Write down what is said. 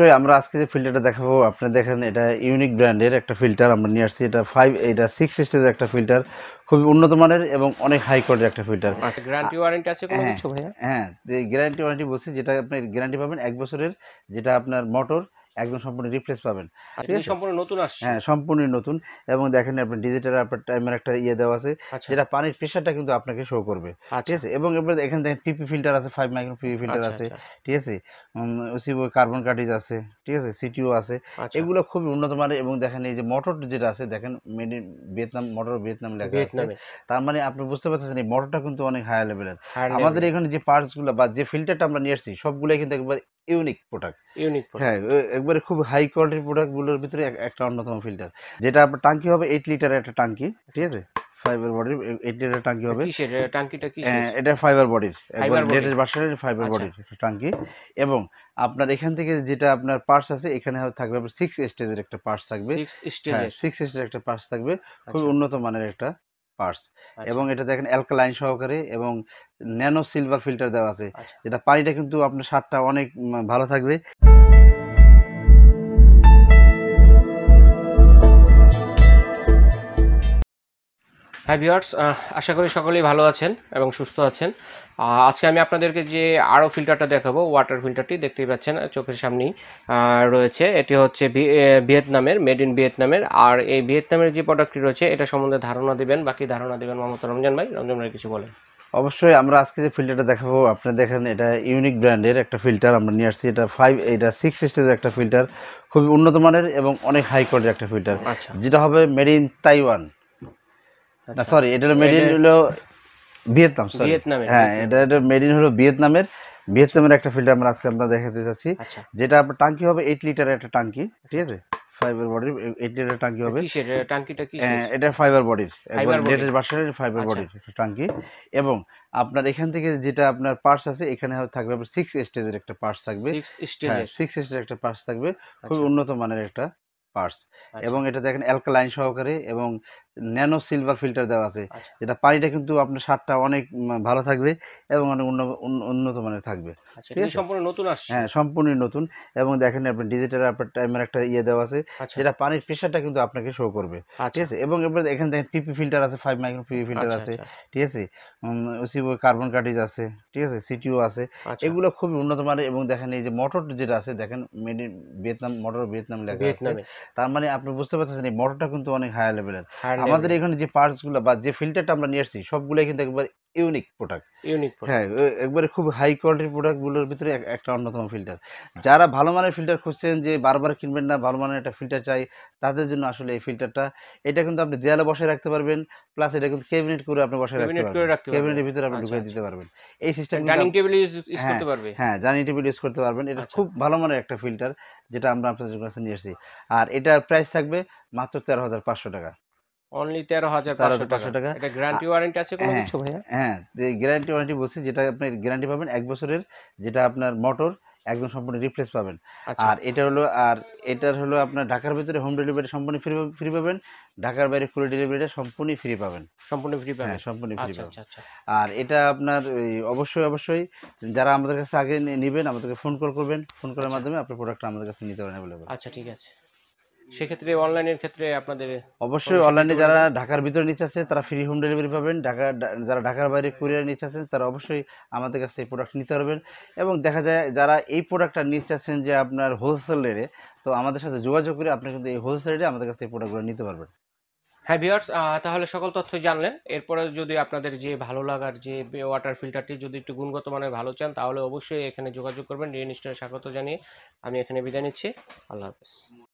অবশ্যই আমরা আজকে যে ফিল্টারটা দেখাবো আপনি দেখেন এটা ইউনিক ব্র্যান্ডের একটা ফিল্টার আমরা নিয়ে আসছি এটা ফাইভ এটা সিক্স স্টেজ একটা ফিল্টার খুবই উন্নত মানের এবং অনেক হাই কোয়ালিটির একটা ফিল্টার গ্যারান্টি ওয়ারেন্টি আছে কোনো হ্যাঁ, কিছু ভাইয়া হ্যাঁ গ্যারান্টি ওয়ারেন্টি বলছি যেটা আপনি গ্যারান্টি পাবেন এক বছরের যেটা আপনার মোটর একদম সম্পূর্ণ রিফ্রেশ পাবেন আচ্ছা, মানে সম্পূর্ণ নতুন আসছে হ্যাঁ সম্পূর্ণ নতুন এবং দেখেন আপনার ডিজিটাল আপনার টাইমের একটা ইয়ে দেওয়া আছে আচ্ছা। যেটা পানির প্রেশারটা কিন্তু আপনাকে শো করবে আচ্ছা। ঠিক আছে এবং এবার এখানে দেখেন পিপি ফিল্টার আছে ফাইভ মাইক্রো পিপি ফিল্টার আছে ঠিক আছে সিবো কার্বন কার্টিজ আছে ঠিক আছে সিটিও আছে এগুলো খুব উন্নত মানের এবং দেখেন এই যে মোটর যেটা আছে দেখেন made in Vietnam motor Vietnam লেখা আছে তার মানে আপনি বুঝতে পারছেন এই মোটরটা কিন্তু অনেক হাই লেভেলের আমাদের এখানে যে পার্টসগুলো বা যে ফিল্টারটা আমরা নিয়ে আসছি সবগুলো কিন্তু একবার ইউনিক প্রোডাক্ট ইউনিক হ্যাঁ একবারে খুব হাই কোয়ালিটির প্রোডাক্টগুলোর ভিতরে একটা অন্যতম ফিল্টার যেটা আপনার টাঙ্কি হবে এইট লিটারের একটা টাঙ্কি ঠিক আছে ফাইবার বডির এইট লিটার টাঙ্কি হবে টাঙ্কিটা কি হ্যাঁ, এটা ফাইবার বডির লেটেস্ট বাসার ফাইবার বডির টাঙ্কি এবং আপনার এখান থেকে যেটা আপনার পার্টস আছে এখানে থাকবে আপনার সিক্স স্টেজের একটা পার্স থাকবে সিক্স হ্যাঁ, স্টেজের একটা পার্টস থাকবে খুব আচ্ছা। উন্নত মানের একটা পার্স আচ্ছা। এবং এটা দেখেন অ্যালকালাইন সহকারে এবং ন্যানো সিলভার ফিল্টার দেওয়া আছে যেটা আচ্ছা। পানিটা কিন্তু আপনার স্বাদটা অনেক ভালো থাকবে হ্যাঁ ভিওয়ার্স আশা করি সকলেই ভালো আছেন এবং সুস্থ আছেন আজকে আমি আপনাদেরকে যে আরও ফিল্টারটা দেখাবো ওয়াটার ফিল্টারটি দেখতেই পাচ্ছেন চোখের সামনেই রয়েছে এটি হচ্ছে ভিয়েতনামের মেড ইন ভিয়েতনামের আর এই ভিয়েতনামের যে প্রোডাক্টটি রয়েছে এটা সম্বন্ধে ধারণা দেবেন বাকি ধারণা দেবেন মমতা রমজান ভাই রমজান ভাই কিছু বলেন অবশ্যই আমরা আজকে যে ফিল্টারটা দেখাবো আপনি দেখেন এটা ইউনিক ব্র্যান্ডের একটা ফিল্টার আমরা নিয়ে আসছি এটা ফাইভ এটা সিক্স স্টেজের একটা ফিল্টার খুবই উন্নত মানের এবং অনেক হাই কোয়ালিটির একটা ফিল্টার আচ্ছা। যেটা হবে মেড ইন তাইওয়ান না সরি আচ্ছা। এটা মেড হলো ভিয়েতনাম সরি হ্যাঁ হলো ভিয়েতনামের ভিয়েতনামের একটা ফিল্টার আমরা আজকে দেখাতে যাচ্ছি আচ্ছা। যেটা আপনার হবে লিটারের একটা ঠিক আছে ফাইবার বডির হবে কি এটা ফাইবার বডির লেটেস্ট ভার্সনের ফাইবার বডির এবং আপনার এখান থেকে যেটা আপনার পার্টস আছে এখানে থাকবে আপনার সিক্স স্টেজের একটা পার্টস থাকবে সিক্স হ্যাঁ, স্টেজের একটা পার্টস থাকবে খুব আচ্ছা। উন্নত মানের একটা পার্টস আচ্ছা। এবং এটা দেখেন অ্যালকালাইন সহকারে এবং ন্যানো সিলভার ফিল্টার দেওয়া আছে যেটা আচ্ছা। পানিটা কিন্তু আপনার সারটা অনেক ভালো থাকবে এবং অনেক উন্নত মানের থাকবে আচ্ছা, সম্পূর্ণ নতুন আসছে হ্যাঁ সম্পূর্ণ নতুন এবং দেখেন আপনার ডিজিটাল আপনার টাইমের একটা ইয়ে দেওয়া আছে যেটা পানির প্রেশারটা কিন্তু আপনাকে শো করবে ঠিক আছে এবং এবার এখানে দেখেন পিপি ফিল্টার আছে ফাইভ মাইক্রো পিপি ফিল্টার আছে ঠিক আছে কার্বন কার্টিজ আছে ঠিক আছে সিটিও আছে এগুলো খুবই উন্নত মানের এবং দেখেন এই যে মোটর যেটা আছে দেখেন made in Vietnam motor Vietnam লেখা আছে তার মানে আপনি বুঝতে পারছেন এই মোটরটা কিন্তু অনেক হাই লেভেলের আমাদের এখানে যে পার্টসগুলো বা যে ফিল্টারটা আমরা নিয়ে আসছি সবগুলোই কিন্তু একবার ইউনিক প্রোডাক্ট ইউনিক হ্যাঁ একবারে খুব হাই কোয়ালিটির প্রোডাক্টগুলোর ভিতরে একটা অন্যতম ফিল্টার হ্যাঁ। যারা ভালো মানের ফিল্টার খুঁজছেন যে বারবার কিনবেন না ভালো মানের একটা ফিল্টার চাই তাদের জন্য আসলে এই ফিল্টারটা এটা কিন্তু আপনি দেয়ালে বসে রাখতে পারবেন প্লাস এটা কিন্তু ক্যাবিনেট করে আপনি বসে রাখতে পারবেন ক্যাবিনেটের ভিতরে আপনি আচ্ছা, ঢুকিয়ে দিতে আচ্ছা। পারবেন এই সিস্টেম ডাইনিং টেবিল ইউজ করতে পারবে হ্যাঁ ডাইনিং টেবিল ইউজ করতে পারবেন এটা আচ্ছা। খুব ভালো মানের একটা ফিল্টার যেটা আমরা আপনাদের কাছে নিয়ে এসেছি আর এটার প্রাইস থাকবে মাত্র তেরো হাজার পাঁচশো টাকা অনলি 13500 টাকা এটা গ্যারান্টি ওয়ারেন্টি আছে কোনো হ্যাঁ, কিছু ভাইয়া হ্যাঁ গ্যারান্টি ওয়ারেন্টি বলছি যেটা আপনি গ্যারান্টি পাবেন এক বছরের যেটা আপনার মোটর একদম সম্পূর্ণ রিপ্লেস পাবেন আচ্ছা। আর এটা হলো আর এটার হলো আপনার ঢাকার ভিতরে হোম ডেলিভারি সম্পূর্ণ ফ্রি ফ্রি পাবেন ঢাকার বাইরে ফুল ডেলিভারিটা সম্পূর্ণ ফ্রি পাবেন সম্পূর্ণ ফ্রি পাবেন হ্যাঁ সম্পূর্ণ ফ্রি আচ্ছা, পাবেন আচ্ছা, আর এটা আপনার অবশ্যই অবশ্যই যারা আমাদের কাছে আগে নেবেন আমাদেরকে ফোন কল করবেন ফোন করার মাধ্যমে আপনার প্রোডাক্টটা আমাদের কাছে নিতে পারেন অ্যাভেলেবল আচ্ছা ঠিক আছে সেক্ষেত্রে অনলাইনের ক্ষেত্রে আপনাদের অবশ্যই অনলাইনে যারা ঢাকার ভিতরে নিচে আছে তারা ফ্রি হোম ডেলিভারি পাবেন ঢাকা যারা ঢাকার বাইরে কুরিয়ার নিচে আছেন তারা অবশ্যই আমাদের কাছে এই প্রোডাক্ট নিতে পারবেন এবং দেখা যায় যারা এই প্রোডাক্টটা নিচে আছেন যে আপনার হোলসেল রেটে তো আমাদের সাথে যোগাযোগ করে আপনি কিন্তু এই হোলসেল রেটে আমাদের কাছে এই প্রোডাক্টগুলো নিতে পারবেন হ্যাঁ ভিওর্স তাহলে সকল তথ্য জানলেন এরপরে যদি আপনাদের যে ভালো লাগার যে ওয়াটার ফিল্টারটি যদি একটু গুণগত মানের ভালো চান তাহলে অবশ্যই এখানে যোগাযোগ করবেন রিয়েল স্টোরে স্বাগত জানিয়ে আমি এখানে বিদায় নিচ্ছি আল্লাহ হাফেজ